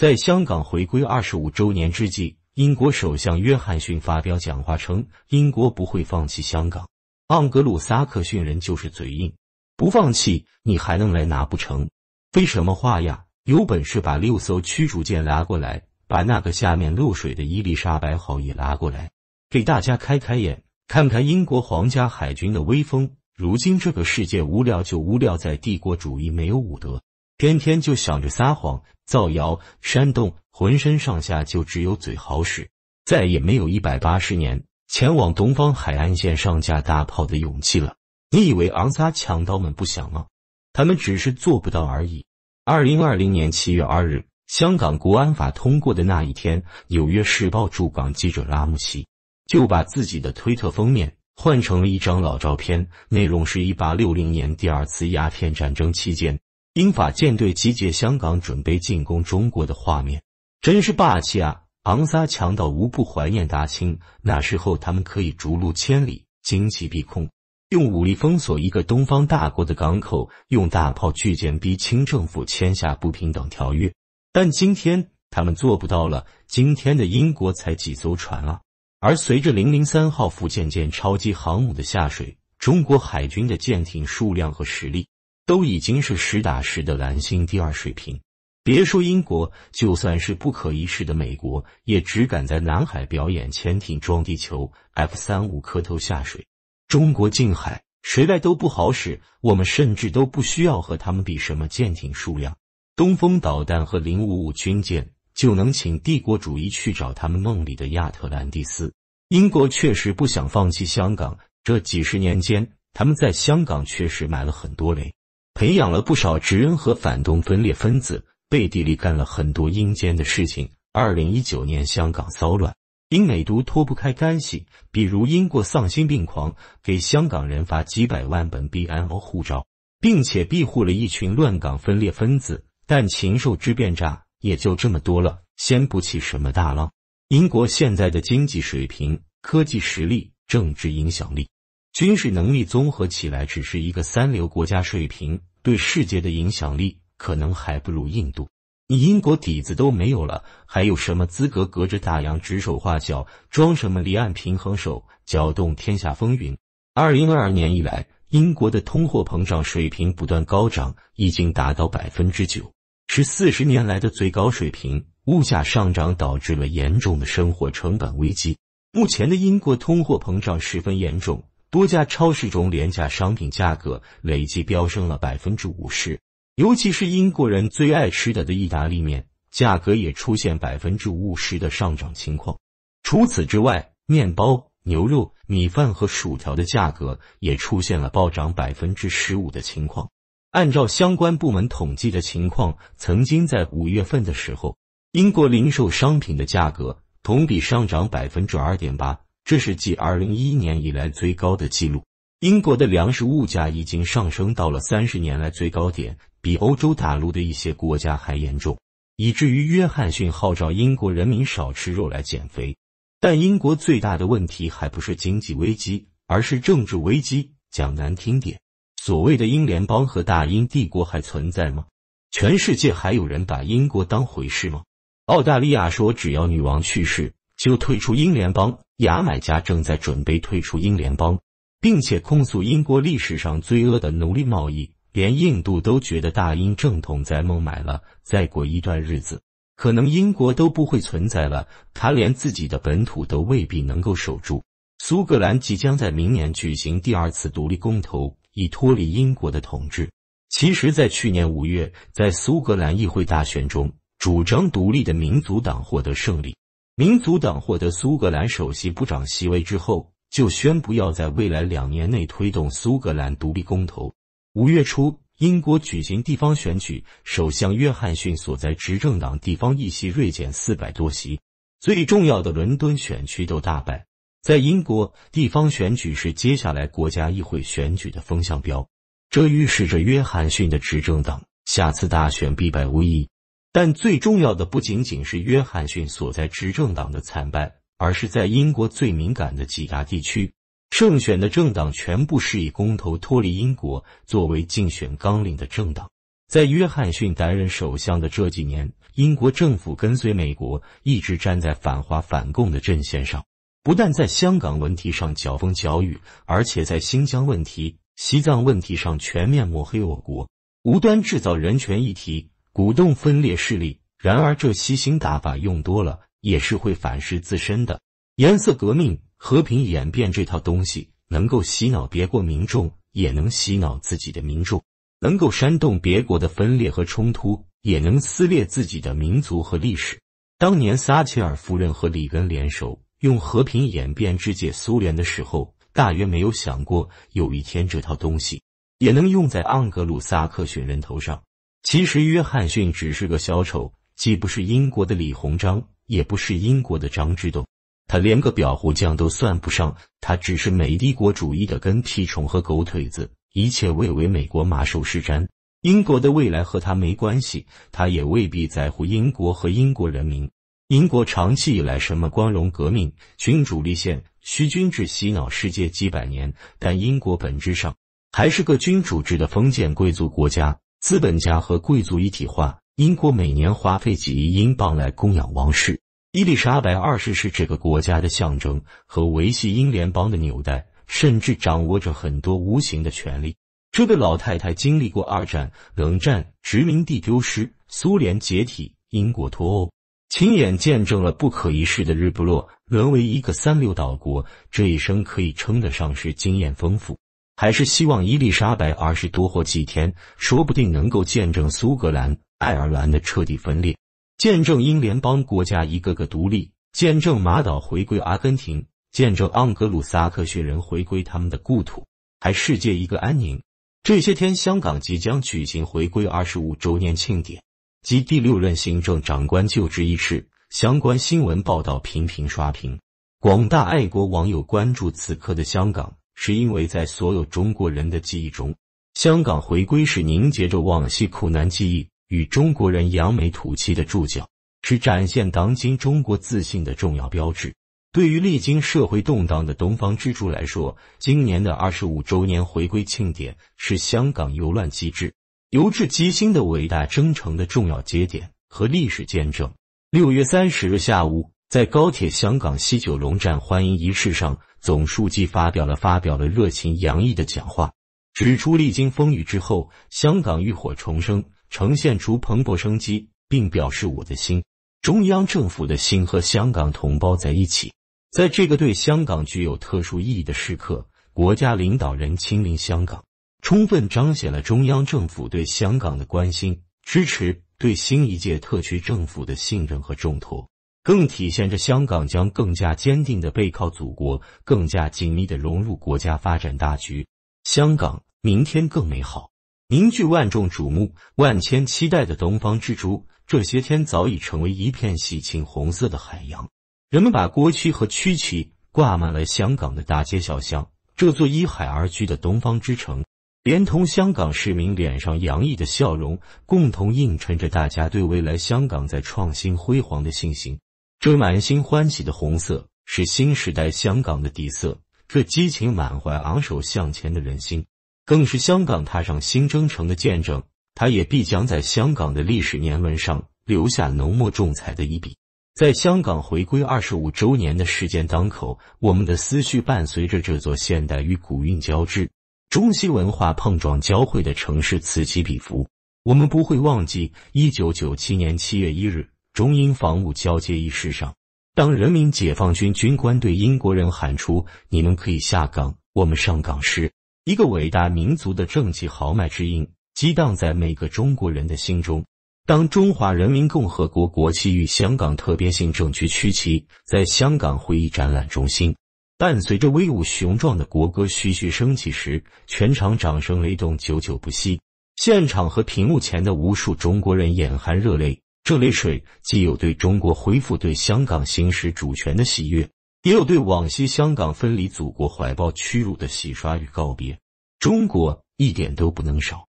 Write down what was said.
在香港回归二十五周年之际，英国首相约翰逊发表讲话称，英国不会放弃香港。盎格鲁撒克逊人就是嘴硬，不放弃，你还能来拿不成？废什么话呀！有本事把六艘驱逐舰拉过来，把那个下面漏水的伊丽莎白号也拉过来，给大家开开眼，看看英国皇家海军的威风。如今这个世界无聊就无聊在帝国主义没有武德。天天就想着撒谎、造谣、煽动，浑身上下就只有嘴好使，再也没有一百八十年前往东方海岸线上架大炮的勇气了。你以为昂撒强盗们不想吗？他们只是做不到而已。二零二零年七月二日，香港国安法通过的那一天，纽约时报驻港记者拉姆西就把自己的推特封面换成了一张老照片，内容是一八六零年第二次鸦片战争期间。英法舰队集结香港，准备进攻中国的画面，真是霸气啊！昂撒强盗无不怀念大清那时候，他们可以逐鹿千里，旌旗蔽空，用武力封锁一个东方大国的港口，用大炮巨舰逼清政府签下不平等条约。但今天他们做不到了，今天的英国才几艘船啊！而随着零零三号福建舰超级航母的下水，中国海军的舰艇数量和实力。都已经是实打实的蓝星第二水平，别说英国，就算是不可一世的美国，也只敢在南海表演潜艇装地球 F 三五磕头下水。中国近海谁来都不好使，我们甚至都不需要和他们比什么舰艇数量，东风导弹和零五五军舰就能请帝国主义去找他们梦里的亚特兰蒂斯。英国确实不想放弃香港，这几十年间，他们在香港确实埋了很多雷。培养了不少直人和反动分裂分子，背地里干了很多阴间的事情。二零一九年香港骚乱，英美都脱不开干系。比如英国丧心病狂给香港人发几百万本 BMO 护照，并且庇护了一群乱港分裂分子。但禽兽之变诈也就这么多了，掀不起什么大浪。英国现在的经济水平、科技实力、政治影响力、军事能力综合起来，只是一个三流国家水平。对世界的影响力可能还不如印度。你英国底子都没有了，还有什么资格隔着大洋指手画脚，装什么离岸平衡手，搅动天下风云？二零二二年以来，英国的通货膨胀水平不断高涨，已经达到百分之九，是四十年来的最高水平。物价上涨导致了严重的生活成本危机。目前的英国通货膨胀十分严重。多家超市中廉价商品价格累计飙升了百分之五十，尤其是英国人最爱吃的的意大利面，价格也出现百分之五十的上涨情况。除此之外，面包、牛肉、米饭和薯条的价格也出现了暴涨百分之十五的情况。按照相关部门统计的情况，曾经在五月份的时候，英国零售商品的价格同比上涨百分之二点八。这是继二零一一年以来最高的记录。英国的粮食物价已经上升到了三十年来最高点，比欧洲大陆的一些国家还严重，以至于约翰逊号召英国人民少吃肉来减肥。但英国最大的问题还不是经济危机，而是政治危机。讲难听点，所谓的英联邦和大英帝国还存在吗？全世界还有人把英国当回事吗？澳大利亚说，只要女王去世，就退出英联邦。牙买加正在准备退出英联邦，并且控诉英国历史上罪恶的奴隶贸易。连印度都觉得大英正统在孟买了，再过一段日子，可能英国都不会存在了。他连自己的本土都未必能够守住。苏格兰即将在明年举行第二次独立公投，以脱离英国的统治。其实，在去年五月，在苏格兰议会大选中，主张独立的民族党获得胜利。民族党获得苏格兰首席部长席位之后，就宣布要在未来两年内推动苏格兰独立公投。五月初，英国举行地方选举，首相约翰逊所在执政党地方议席锐减四百多席，最重要的伦敦选区都大败。在英国，地方选举是接下来国家议会选举的风向标，这预示着约翰逊的执政党下次大选必败无疑。但最重要的不仅仅是约翰逊所在执政党的惨败，而是在英国最敏感的几大地区，胜选的政党全部是以公投脱离英国作为竞选纲领的政党。在约翰逊担任首相的这几年，英国政府跟随美国，一直站在反华反共的阵线上，不但在香港问题上搅风搅雨，而且在新疆问题、西藏问题上全面抹黑我国，无端制造人权议题。鼓动分裂势力，然而这吸星打法用多了也是会反噬自身的。颜色革命、和平演变这套东西，能够洗脑别国民众，也能洗脑自己的民众；能够煽动别国的分裂和冲突，也能撕裂自己的民族和历史。当年撒切尔夫人和里根联手用和平演变肢解苏联的时候，大约没有想过有一天这套东西也能用在盎格鲁撒克逊人头上。其实，约翰逊只是个小丑，既不是英国的李鸿章，也不是英国的张之洞，他连个裱糊匠都算不上，他只是美帝国主义的跟屁虫和狗腿子，一切未为美国马首是瞻。英国的未来和他没关系，他也未必在乎英国和英国人民。英国长期以来什么光荣革命、君主立宪、虚君制洗脑世界几百年，但英国本质上还是个君主制的封建贵族国家。资本家和贵族一体化，英国每年花费几亿英镑来供养王室。伊丽莎白二世是这个国家的象征和维系英联邦的纽带，甚至掌握着很多无形的权利。这位老太太经历过二战、冷战、殖民地丢失、苏联解体、英国脱欧，亲眼见证了不可一世的日不落沦为一个三流岛国，这一生可以称得上是经验丰富。还是希望伊丽莎白二世多活几天，说不定能够见证苏格兰、爱尔兰的彻底分裂，见证英联邦国家一个个独立，见证马岛回归阿根廷，见证盎格鲁撒克逊人回归他们的故土，还世界一个安宁。这些天，香港即将举行回归二十五周年庆典及第六任行政长官就职仪式，相关新闻报道频频刷屏，广大爱国网友关注此刻的香港。是因为在所有中国人的记忆中，香港回归是凝结着往昔苦难记忆与中国人扬眉吐气的注脚，是展现当今中国自信的重要标志。对于历经社会动荡的东方之珠来说，今年的二十五周年回归庆典是香港由乱机制、由治及兴的伟大征程的重要节点和历史见证。六月三十日下午，在高铁香港西九龙站欢迎仪式上。总书记发表了发表了热情洋溢的讲话，指出历经风雨之后，香港浴火重生，呈现出蓬勃生机，并表示我的心、中央政府的心和香港同胞在一起。在这个对香港具有特殊意义的时刻，国家领导人亲临香港，充分彰显了中央政府对香港的关心支持，对新一届特区政府的信任和重托。更体现着香港将更加坚定的背靠祖国，更加紧密的融入国家发展大局。香港明天更美好，凝聚万众瞩目、万千期待的东方之珠，这些天早已成为一片喜庆红色的海洋。人们把国旗和区旗挂满了香港的大街小巷，这座依海而居的东方之城，连同香港市民脸上洋溢的笑容，共同映衬着大家对未来香港在创新辉煌的信心。这满心欢喜的红色是新时代香港的底色，这激情满怀、昂首向前的人心，更是香港踏上新征程的见证。它也必将在香港的历史年轮上留下浓墨重彩的一笔。在香港回归二十五周年的时间当口，我们的思绪伴随着这座现代与古韵交织、中西文化碰撞交汇的城市此起彼伏。我们不会忘记一九九七年七月一日。中英防务交接仪式上，当人民解放军军官对英国人喊出“你们可以下岗，我们上岗”时，一个伟大民族的正气豪迈之音激荡在每个中国人的心中。当中华人民共和国国旗与香港特别行政区区旗在香港会议展览中心伴随着威武雄壮的国歌徐徐升起时，全场掌声雷动，久久不息。现场和屏幕前的无数中国人眼含热泪。这类水既有对中国恢复对香港行使主权的喜悦，也有对往昔香港分离祖国怀抱屈辱的洗刷与告别，中国一点都不能少。